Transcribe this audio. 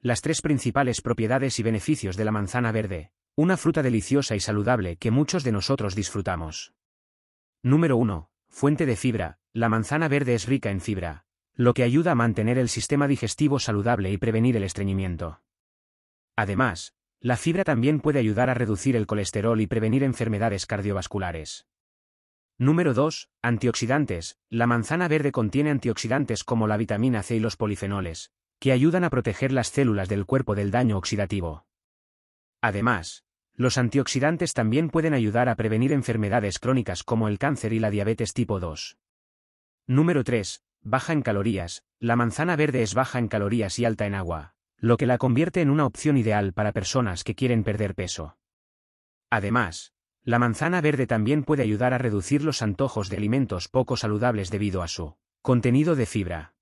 Las tres principales propiedades y beneficios de la manzana verde, una fruta deliciosa y saludable que muchos de nosotros disfrutamos. Número 1. Fuente de fibra. La manzana verde es rica en fibra, lo que ayuda a mantener el sistema digestivo saludable y prevenir el estreñimiento. Además, la fibra también puede ayudar a reducir el colesterol y prevenir enfermedades cardiovasculares. Número 2. Antioxidantes. La manzana verde contiene antioxidantes como la vitamina C y los polifenoles, que ayudan a proteger las células del cuerpo del daño oxidativo. Además, los antioxidantes también pueden ayudar a prevenir enfermedades crónicas como el cáncer y la diabetes tipo 2. Número 3. Baja en calorías. La manzana verde es baja en calorías y alta en agua, lo que la convierte en una opción ideal para personas que quieren perder peso. Además, la manzana verde también puede ayudar a reducir los antojos de alimentos poco saludables debido a su contenido de fibra.